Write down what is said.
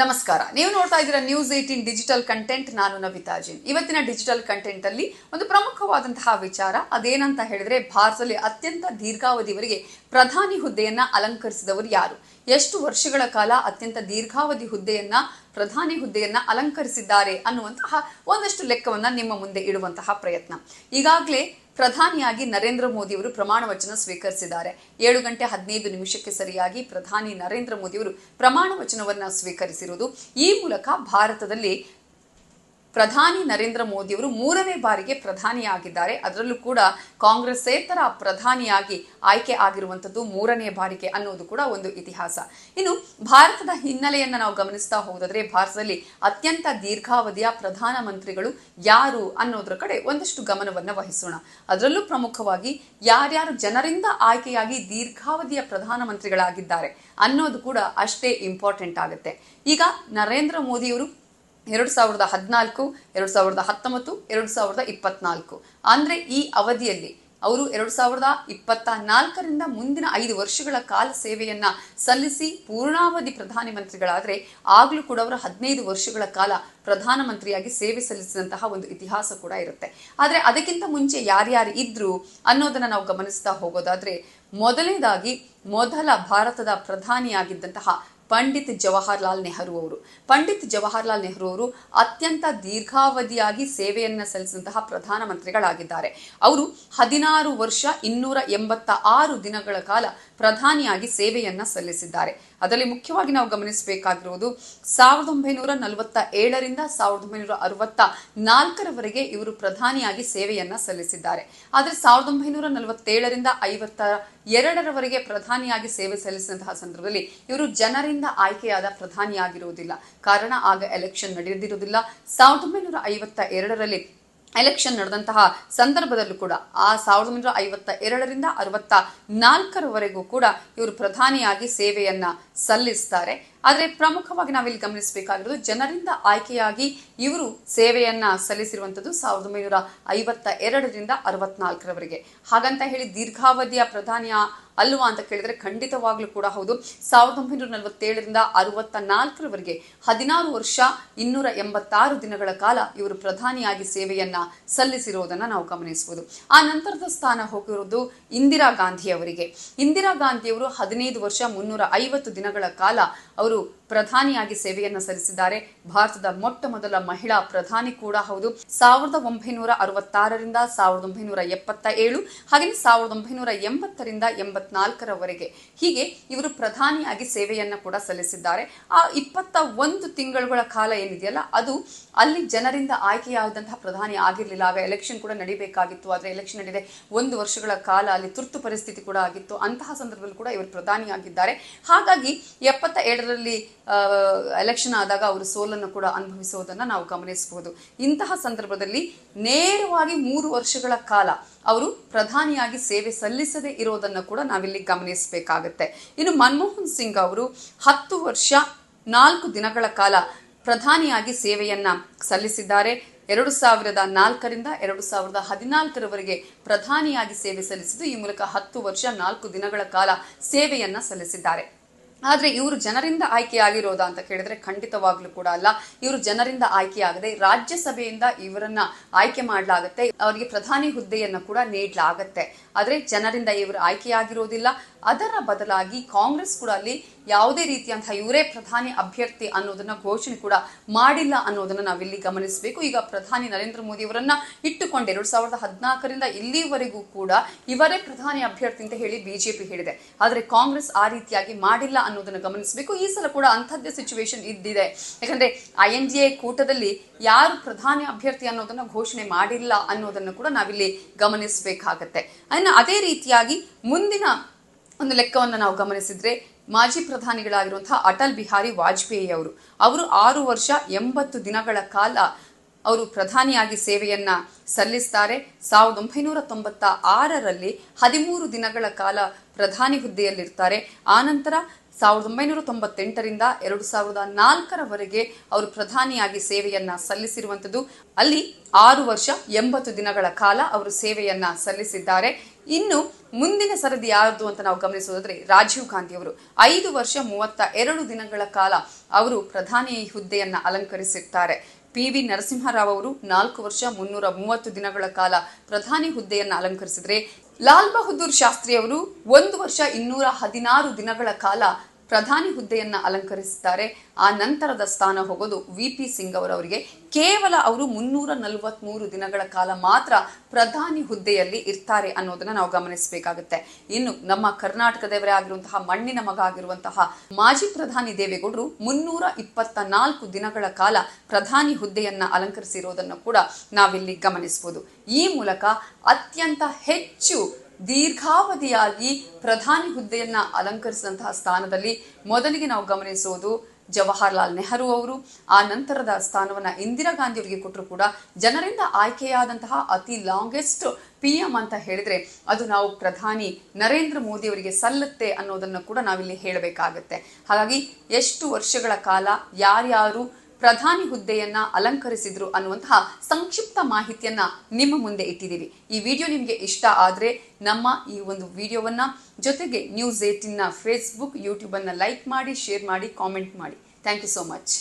ನಮಸ್ಕಾರ ನೀವು ನೋಡ್ತಾ ಇದ್ದೀರಾ ನ್ಯೂಸ್ ಏಟೀನ್ ಡಿಜಿಟಲ್ ಕಂಟೆಂಟ್ ನಾನು ನವಿತಾ ಇವತ್ತಿನ ಡಿಜಿಟಲ್ ಕಂಟೆಂಟ್ ಅಲ್ಲಿ ಒಂದು ಪ್ರಮುಖವಾದಂತಹ ವಿಚಾರ ಅದೇನಂತ ಹೇಳಿದ್ರೆ ಭಾರತದಲ್ಲಿ ಅತ್ಯಂತ ದೀರ್ಘಾವಧಿವರೆಗೆ ಪ್ರಧಾನಿ ಹುದ್ದೆಯನ್ನ ಅಲಂಕರಿಸಿದವರು ಯಾರು ಎಷ್ಟು ವರ್ಷಗಳ ಕಾಲ ಅತ್ಯಂತ ದೀರ್ಘಾವಧಿ ಹುದ್ದೆಯನ್ನ ಪ್ರಧಾನಿ ಹುದ್ದೆಯನ್ನ ಅಲಂಕರಿಸಿದ್ದಾರೆ ಅನ್ನುವಂತಹ ಒಂದಷ್ಟು ಲೆಕ್ಕವನ್ನ ನಿಮ್ಮ ಮುಂದೆ ಇಡುವಂತಹ ಪ್ರಯತ್ನ ಈಗಾಗಲೇ ಪ್ರಧಾನಿಯಾಗಿ ನರೇಂದ್ರ ಮೋದಿಯವರು ಪ್ರಮಾಣ ವಚನ ಸ್ವೀಕರಿಸಿದ್ದಾರೆ ಏಳು ಗಂಟೆ ಹದಿನೈದು ನಿಮಿಷಕ್ಕೆ ಸರಿಯಾಗಿ ಪ್ರಧಾನಿ ನರೇಂದ್ರ ಮೋದಿಯವರು ಪ್ರಮಾಣ ವಚನವನ್ನ ಸ್ವೀಕರಿಸಿರುವುದು ಈ ಮೂಲಕ ಭಾರತದಲ್ಲಿ ಪ್ರಧಾನಿ ನರೇಂದ್ರ ಮೋದಿಯವರು ಮೂರನೇ ಬಾರಿಗೆ ಪ್ರಧಾನಿಯಾಗಿದ್ದಾರೆ ಅದರಲ್ಲೂ ಕೂಡ ಕಾಂಗ್ರೆಸ್ಸೇತರ ಪ್ರಧಾನಿಯಾಗಿ ಆಯ್ಕೆ ಆಗಿರುವಂಥದ್ದು ಮೂರನೇ ಬಾರಿಗೆ ಅನ್ನೋದು ಕೂಡ ಒಂದು ಇತಿಹಾಸ ಇನ್ನು ಭಾರತದ ಹಿನ್ನೆಲೆಯನ್ನು ನಾವು ಗಮನಿಸ್ತಾ ಹೋದರೆ ಭಾರತದಲ್ಲಿ ಅತ್ಯಂತ ದೀರ್ಘಾವಧಿಯ ಪ್ರಧಾನಮಂತ್ರಿಗಳು ಯಾರು ಅನ್ನೋದ್ರ ಕಡೆ ಒಂದಷ್ಟು ಗಮನವನ್ನು ವಹಿಸೋಣ ಅದರಲ್ಲೂ ಪ್ರಮುಖವಾಗಿ ಯಾರ್ಯಾರು ಜನರಿಂದ ಆಯ್ಕೆಯಾಗಿ ದೀರ್ಘಾವಧಿಯ ಪ್ರಧಾನಮಂತ್ರಿಗಳಾಗಿದ್ದಾರೆ ಅನ್ನೋದು ಕೂಡ ಅಷ್ಟೇ ಇಂಪಾರ್ಟೆಂಟ್ ಆಗುತ್ತೆ ಈಗ ನರೇಂದ್ರ ಮೋದಿಯವರು ಎರಡು ಸಾವಿರದ ಹದಿನಾಲ್ಕು ಎರಡು ಸಾವಿರದ ಹತ್ತೊಂಬತ್ತು ಎರಡು ಸಾವಿರದ ಇಪ್ಪತ್ನಾಲ್ಕು ಅಂದರೆ ಈ ಅವಧಿಯಲ್ಲಿ ಅವರು ಎರಡು ಸಾವಿರದ ಇಪ್ಪತ್ತ ನಾಲ್ಕರಿಂದ ಮುಂದಿನ ಐದು ವರ್ಷಗಳ ಕಾಲ ಸೇವೆಯನ್ನ ಸಲ್ಲಿಸಿ ಪೂರ್ಣಾವಧಿ ಪ್ರಧಾನಮಂತ್ರಿಗಳಾದರೆ ಆಗಲೂ ಕೂಡ ಅವರು ಹದಿನೈದು ವರ್ಷಗಳ ಕಾಲ ಪ್ರಧಾನಮಂತ್ರಿಯಾಗಿ ಸೇವೆ ಸಲ್ಲಿಸಿದಂತಹ ಒಂದು ಇತಿಹಾಸ ಕೂಡ ಇರುತ್ತೆ ಆದರೆ ಅದಕ್ಕಿಂತ ಮುಂಚೆ ಯಾರ್ಯಾರು ಇದ್ರು ಅನ್ನೋದನ್ನ ನಾವು ಗಮನಿಸ್ತಾ ಹೋಗೋದಾದ್ರೆ ಮೊದಲನೇದಾಗಿ ಮೊದಲ ಭಾರತದ ಪ್ರಧಾನಿಯಾಗಿದ್ದಂತಹ ಪಂಡಿತ್ ಜವಾಹರ್ಲಾಲ್ ನೆಹರು ಅವರು ಪಂಡಿತ್ ಜವಾಹರ್ಲಾಲ್ ನೆಹರು ಅವರು ಅತ್ಯಂತ ದೀರ್ಘಾವಧಿಯಾಗಿ ಸೇವೆಯನ್ನು ಸಲ್ಲಿಸಿದಂತಹ ಪ್ರಧಾನಮಂತ್ರಿಗಳಾಗಿದ್ದಾರೆ ಅವರು ಹದಿನಾರು ವರ್ಷ ಇನ್ನೂರ ಎಂಬತ್ತ ಆರು ದಿನಗಳ ಕಾಲ ಪ್ರಧಾನಿಯಾಗಿ ಸೇವೆಯನ್ನ ಸಲ್ಲಿಸಿದ್ದಾರೆ ಅದರಲ್ಲಿ ಮುಖ್ಯವಾಗಿ ನಾವು ಗಮನಿಸಬೇಕಾಗಿರುವುದು ಸಾವಿರದ ಒಂಬೈನೂರ ನಲವತ್ತ ಏಳರಿಂದ ಸಾವಿರದ ಒಂಬೈನೂರ ಅರವತ್ತ ನಾಲ್ಕರವರೆಗೆ ಇವರು ಪ್ರಧಾನಿಯಾಗಿ ಸೇವೆಯನ್ನ ಸಲ್ಲಿಸಿದ್ದಾರೆ ಆದರೆ ಸಾವಿರದ ಒಂಬೈನೂರ ನಲವತ್ತೇಳರಿಂದ ಐವತ್ತ ಎರಡರವರೆಗೆ ಪ್ರಧಾನಿಯಾಗಿ ಸೇವೆ ಸಲ್ಲಿಸಿದಂತಹ ಸಂದರ್ಭದಲ್ಲಿ ಇವರು ಜನರಿಂದ ಆಯ್ಕೆಯಾದ ಪ್ರಧಾನಿಯಾಗಿರುವುದಿಲ್ಲ ಕಾರಣ ಆಗ ಎಲೆಕ್ಷನ್ ನಡೆದಿರುವುದಿಲ್ಲ ಸಾವಿರದ ಒಂಬೈನೂರ ಐವತ್ತ ಎರಡರಲ್ಲಿ ಎಲೆಕ್ಷನ್ ನಡೆದಂತಹ ಸಂದರ್ಭದಲ್ಲೂ ಕೂಡ ಆ ಸಾವಿರದ ಒಂಬೈನೂರ ಐವತ್ತ ಎರಡರಿಂದ ಅರವತ್ತ ನಾಲ್ಕರವರೆಗೂ ಕೂಡ ಇವರು ಪ್ರಧಾನಿಯಾಗಿ ಸೇವೆಯನ್ನ ಸಲ್ಲಿಸ್ತಾರೆ ಆದರೆ ಪ್ರಮುಖವಾಗಿ ನಾವಿಲ್ಲಿ ಗಮನಿಸಬೇಕಾಗಿರೋದು ಜನರಿಂದ ಆಯ್ಕೆಯಾಗಿ ಇವರು ಸೇವೆಯನ್ನ ಸಲ್ಲಿಸಿರುವಂಥದ್ದು ಸಾವಿರದ ಒಂಬೈನೂರ ಐವತ್ತ ಎರಡರಿಂದ ಅರವತ್ನಾಲ್ಕರವರೆಗೆ ಹಾಗಂತ ಹೇಳಿ ದೀರ್ಘಾವಧಿಯ ಪ್ರಧಾನಿಯ ಅಲ್ವಾ ಅಂತ ಕೇಳಿದ್ರೆ ಖಂಡಿತವಾಗ್ಲೂ ಕೂಡ ಹೌದು ಸಾವಿರದ ಒಂಬೈನೂರ ನಲವತ್ತೇಳರಿಂದ ಅರವತ್ತ ನಾಲ್ಕರವರೆಗೆ ಹದಿನಾರು ವರ್ಷ ಇನ್ನೂರ ಎಂಬತ್ತಾರು ದಿನಗಳ ಕಾಲ ಇವರು ಪ್ರಧಾನಿಯಾಗಿ ಸೇವೆಯನ್ನ ಸಲ್ಲಿಸಿರುವುದನ್ನ ನಾವು ಗಮನಿಸಬಹುದು ಆ ನಂತರದ ಸ್ಥಾನ ಹೋಗಿರುವುದು ಇಂದಿರಾ ಗಾಂಧಿ ಅವರಿಗೆ ಇಂದಿರಾ ಗಾಂಧಿಯವರು ಹದಿನೈದು ವರ್ಷ ಮುನ್ನೂರ ಐವತ್ತು ದಿನಗಳ ಕಾಲ ಅವರು ಪ್ರಧಾನಿಯಾಗಿ ಸೇವೆಯನ್ನ ಸಲ್ಲಿಸಿದ್ದಾರೆ ಭಾರತದ ಮೊಟ್ಟ ಮೊದಲ ಮಹಿಳಾ ಪ್ರಧಾನಿ ಕೂಡ ಹೌದು ಸಾವಿರದ ಒಂಬೈನೂರ ಅರವತ್ತಾರರಿಂದ ಸಾವಿರದ ಒಂಬೈನೂರ ಎಪ್ಪತ್ತ ಏಳು ಹಾಗೆಯೇ ಸಾವಿರದ ಒಂಬೈನೂರ ಎಂಬತ್ತರಿಂದ ಎಂಬತ್ನಾಲ್ಕರವರೆಗೆ ಹೀಗೆ ಇವರು ಪ್ರಧಾನಿಯಾಗಿ ಸೇವೆಯನ್ನ ಕೂಡ ಸಲ್ಲಿಸಿದ್ದಾರೆ ಆ ಇಪ್ಪತ್ತ ಒಂದು ತಿಂಗಳುಗಳ ಕಾಲ ಏನಿದೆಯಲ್ಲ ಅದು ಅಲ್ಲಿ ಜನರಿಂದ ಆಯ್ಕೆಯಾದಂತಹ ಪ್ರಧಾನಿ ಆಗಿರಲಿಲ್ಲ ಆಗ ಎಲೆಕ್ಷನ್ ಕೂಡ ನಡೀಬೇಕಾಗಿತ್ತು ಆದರೆ ಎಲೆಕ್ಷನ್ ನಡೆದಿದೆ ಒಂದು ವರ್ಷಗಳ ಕಾಲ ಅಲ್ಲಿ ತುರ್ತು ಪರಿಸ್ಥಿತಿ ಕೂಡ ಆಗಿತ್ತು ಅಂತಹ ಸಂದರ್ಭದಲ್ಲಿ ಕೂಡ ಇವರು ಪ್ರಧಾನಿಯಾಗಿದ್ದಾರೆ ಹಾಗಾಗಿ ಎಪ್ಪತ್ತ ಎರಡರಲ್ಲಿ ಎಲೆಕ್ಷನ್ ಆದಾಗ ಅವರು ಸೋಲನ್ನು ಕೂಡ ಅನುಭವಿಸುವುದನ್ನು ನಾವು ಗಮನಿಸಬಹುದು ಇಂತಹ ಸಂದರ್ಭದಲ್ಲಿ ನೇರವಾಗಿ ಮೂರು ವರ್ಷಗಳ ಕಾಲ ಅವರು ಪ್ರಧಾನಿಯಾಗಿ ಸೇವೆ ಸಲ್ಲಿಸದೇ ಇರೋದನ್ನು ಕೂಡ ನಾವಿಲ್ಲಿ ಗಮನಿಸಬೇಕಾಗತ್ತೆ ಇನ್ನು ಮನಮೋಹನ್ ಸಿಂಗ್ ಅವರು ಹತ್ತು ವರ್ಷ ನಾಲ್ಕು ದಿನಗಳ ಕಾಲ ಪ್ರಧಾನಿಯಾಗಿ ಸೇವೆಯನ್ನ ಸಲ್ಲಿಸಿದ್ದಾರೆ ಎರಡು ಸಾವಿರದ ನಾಲ್ಕರಿಂದ ಎರಡು ಸಾವಿರದ ಹದಿನಾಲ್ಕರವರೆಗೆ ಪ್ರಧಾನಿಯಾಗಿ ಸೇವೆ ಸಲ್ಲಿಸಿದ್ದು ಈ ಮೂಲಕ ಹತ್ತು ವರ್ಷ ನಾಲ್ಕು ದಿನಗಳ ಕಾಲ ಸೇವೆಯನ್ನ ಸಲ್ಲಿಸಿದ್ದಾರೆ ಆದ್ರೆ ಇವರು ಜನರಿಂದ ಆಯ್ಕೆಯಾಗಿರೋದಾ ಅಂತ ಕೇಳಿದ್ರೆ ಖಂಡಿತವಾಗ್ಲು ಕೂಡ ಅಲ್ಲ ಇವರು ಜನರಿಂದ ಆಯ್ಕೆಯಾಗದೆ ರಾಜ್ಯಸಭೆಯಿಂದ ಇವರನ್ನ ಆಯ್ಕೆ ಮಾಡಲಾಗತ್ತೆ ಅವರಿಗೆ ಪ್ರಧಾನಿ ಹುದ್ದೆಯನ್ನ ಕೂಡ ನೀಡಲಾಗತ್ತೆ ಆದ್ರೆ ಜನರಿಂದ ಇವರು ಆಯ್ಕೆಯಾಗಿರೋದಿಲ್ಲ ಅದರ ಬದಲಾಗಿ ಕಾಂಗ್ರೆಸ್ ಕೂಡ ಅಲ್ಲಿ ಯಾವುದೇ ರೀತಿಯಂತಹ ಇವರೇ ಪ್ರಧಾನಿ ಅಭ್ಯರ್ಥಿ ಅನ್ನೋದನ್ನ ಘೋಷಣೆ ಕೂಡ ಮಾಡಿಲ್ಲ ಅನ್ನೋದನ್ನ ನಾವಿಲ್ಲಿ ಗಮನಿಸಬೇಕು ಈಗ ಪ್ರಧಾನಿ ನರೇಂದ್ರ ಮೋದಿ ಅವರನ್ನ ಇಟ್ಟುಕೊಂಡು ಎರಡ್ ಸಾವಿರದ ಹದಿನಾಲ್ಕರಿಂದ ಇಲ್ಲಿವರೆಗೂ ಕೂಡ ಇವರೇ ಪ್ರಧಾನಿ ಅಭ್ಯರ್ಥಿ ಅಂತ ಹೇಳಿ ಬಿಜೆಪಿ ಹೇಳಿದೆ ಆದರೆ ಕಾಂಗ್ರೆಸ್ ಆ ರೀತಿಯಾಗಿ ಮಾಡಿಲ್ಲ ಅನ್ನೋದನ್ನ ಗಮನಿಸಬೇಕು ಈ ಸಲ ಕೂಡ ಅಂಥದ್ದೇ ಸಿಚುವೇಶನ್ ಇದ್ದಿದೆ ಯಾಕಂದ್ರೆ ಐ ಎನ್ ಜಿ ಎ ಕೂಟದಲ್ಲಿ ಯಾರು ಪ್ರಧಾನಿ ಅಭ್ಯರ್ಥಿ ಅನ್ನೋದನ್ನ ಘೋಷಣೆ ಮಾಡಿಲ್ಲ ಅನ್ನೋದನ್ನು ಕೂಡ ನಾವಿಲ್ಲಿ ಗಮನಿಸಬೇಕಾಗತ್ತೆ ಅನ್ನ ಅದೇ ರೀತಿಯಾಗಿ ಮುಂದಿನ ಒಂದು ಲೆಕ್ಕವನ್ನು ನಾವು ಗಮನಿಸಿದ್ರೆ ಮಾಜಿ ಪ್ರಧಾನಿಗಳಾಗಿರುವಂತಹ ಅಟಲ್ ಬಿಹಾರಿ ವಾಜಪೇಯಿ ಅವರು ಅವರು ಆರು ವರ್ಷ ಎಂಬತ್ತು ದಿನಗಳ ಕಾಲ ಅವರು ಪ್ರಧಾನಿಯಾಗಿ ಸೇವೆಯನ್ನ ಸಲ್ಲಿಸ್ತಾರೆ ಸಾವಿರದ ಒಂಬೈನೂರ ತೊಂಬತ್ತ ಆರರಲ್ಲಿ ಹದಿಮೂರು ದಿನಗಳ ಕಾಲ ಪ್ರಧಾನಿ ಹುದ್ದೆಯಲ್ಲಿರ್ತಾರೆ ಆನಂತರ ಸಾವಿರದ ಒಂಬೈನೂರ ತೊಂಬತ್ತೆಂಟರಿಂದ ಎರಡು ಸಾವಿರದ ನಾಲ್ಕರವರೆಗೆ ಅವರು ಪ್ರಧಾನಿಯಾಗಿ ಸೇವೆಯನ್ನ ಸಲ್ಲಿಸಿರುವಂಥದ್ದು ಅಲ್ಲಿ ಆರು ವರ್ಷ ಎಂಬತ್ತು ದಿನಗಳ ಕಾಲ ಅವರು ಸೇವೆಯನ್ನ ಸಲ್ಲಿಸಿದ್ದಾರೆ ಇನ್ನು ಮುಂದಿನ ಸರದಿ ಯಾರದು ಅಂತ ನಾವು ಗಮನಿಸುವುದಾದ್ರೆ ರಾಜೀವ್ ಗಾಂಧಿ ಅವರು ಐದು ವರ್ಷ ಮೂವತ್ತ ಎರಡು ದಿನಗಳ ಕಾಲ ಅವರು ಪ್ರಧಾನಿ ಹುದ್ದೆಯನ್ನ ಅಲಂಕರಿಸಿರ್ತಾರೆ ಪಿ ವಿ ನರಸಿಂಹರಾವ್ ಅವರು ನಾಲ್ಕು ವರ್ಷ ಮುನ್ನೂರ ಮೂವತ್ತು ದಿನಗಳ ಕಾಲ ಪ್ರಧಾನಿ ಹುದ್ದೆಯನ್ನು ಅಲಂಕರಿಸಿದರೆ ಲಾಲ್ ಬಹದ್ದೂರ್ ಶಾಸ್ತ್ರಿ ಅವರು ಒಂದು ವರ್ಷ ಇನ್ನೂರ ಹದಿನಾರು ದಿನಗಳ ಕಾಲ ಪ್ರಧಾನಿ ಹುದ್ದೆಯನ್ನ ಅಲಂಕರಿಸಿದ್ದಾರೆ ಆ ನಂತರದ ಸ್ಥಾನ ಹೋಗೋದು ವಿ ಪಿ ಸಿಂಗ್ ಅವರವರಿಗೆ ಕೇವಲ ಅವರು ಮುನ್ನೂರ ಮೂರು ದಿನಗಳ ಕಾಲ ಮಾತ್ರ ಪ್ರಧಾನಿ ಹುದ್ದೆಯಲ್ಲಿ ಇರ್ತಾರೆ ಅನ್ನೋದನ್ನ ನಾವು ಗಮನಿಸಬೇಕಾಗುತ್ತೆ ಇನ್ನು ನಮ್ಮ ಕರ್ನಾಟಕದವರೇ ಆಗಿರುವಂತಹ ಮಣ್ಣಿನ ಮಗ ಆಗಿರುವಂತಹ ಮಾಜಿ ಪ್ರಧಾನಿ ದೇವೇಗೌಡರು ಮುನ್ನೂರ ಇಪ್ಪತ್ತ ನಾಲ್ಕು ದಿನಗಳ ಕಾಲ ಪ್ರಧಾನಿ ಹುದ್ದೆಯನ್ನ ಅಲಂಕರಿಸಿರೋದನ್ನು ಕೂಡ ನಾವಿಲ್ಲಿ ಗಮನಿಸಬಹುದು ಈ ಮೂಲಕ ಅತ್ಯಂತ ಹೆಚ್ಚು ದೀರ್ಘಾವಧಿಯಾಗಿ ಪ್ರಧಾನಿ ಹುದ್ದೆಯನ್ನ ಅಲಂಕರಿಸಿದಂತಹ ಸ್ಥಾನದಲ್ಲಿ ಮೊದಲಿಗೆ ನಾವು ಗಮನಿಸುವುದು ಜವಾಹರಲಾಲ್ ನೆಹರು ಅವರು ಆ ನಂತರದ ಸ್ಥಾನವನ್ನ ಇಂದಿರಾ ಗಾಂಧಿ ಅವರಿಗೆ ಕೊಟ್ಟರು ಕೂಡ ಜನರಿಂದ ಆಯ್ಕೆಯಾದಂತಹ ಅತಿ ಲಾಂಗೆಸ್ಟ್ ಪಿ ಎಂ ಅಂತ ಹೇಳಿದ್ರೆ ಅದು ನಾವು ಪ್ರಧಾನಿ ನರೇಂದ್ರ ಮೋದಿ ಅವರಿಗೆ ಸಲ್ಲತ್ತೆ ಅನ್ನೋದನ್ನು ಕೂಡ ನಾವಿಲ್ಲಿ ಹೇಳಬೇಕಾಗತ್ತೆ ಹಾಗಾಗಿ ಎಷ್ಟು ವರ್ಷಗಳ ಕಾಲ ಯಾರ್ಯಾರು ಪ್ರಧಾನಿ ಹುದ್ದೆಯನ್ನ ಅಲಂಕರಿಸಿದ್ರು ಅನ್ನುವಂತಹ ಸಂಕ್ಷಿಪ್ತ ಮಾಹಿತಿಯನ್ನ ನಿಮ್ಮ ಮುಂದೆ ಇಟ್ಟಿದ್ದೀವಿ ಈ ವಿಡಿಯೋ ನಿಮಗೆ ಇಷ್ಟ ಆದರೆ ನಮ್ಮ ಈ ಒಂದು ವಿಡಿಯೋವನ್ನ ಜೊತೆಗೆ ನ್ಯೂಸ್ ಏಟಿನ್ ಫೇಸ್ಬುಕ್ ಯೂಟ್ಯೂಬ್ ಅನ್ನ ಲೈಕ್ ಮಾಡಿ ಶೇರ್ ಮಾಡಿ ಕಾಮೆಂಟ್ ಮಾಡಿ ಥ್ಯಾಂಕ್ ಯು ಸೋ ಮಚ್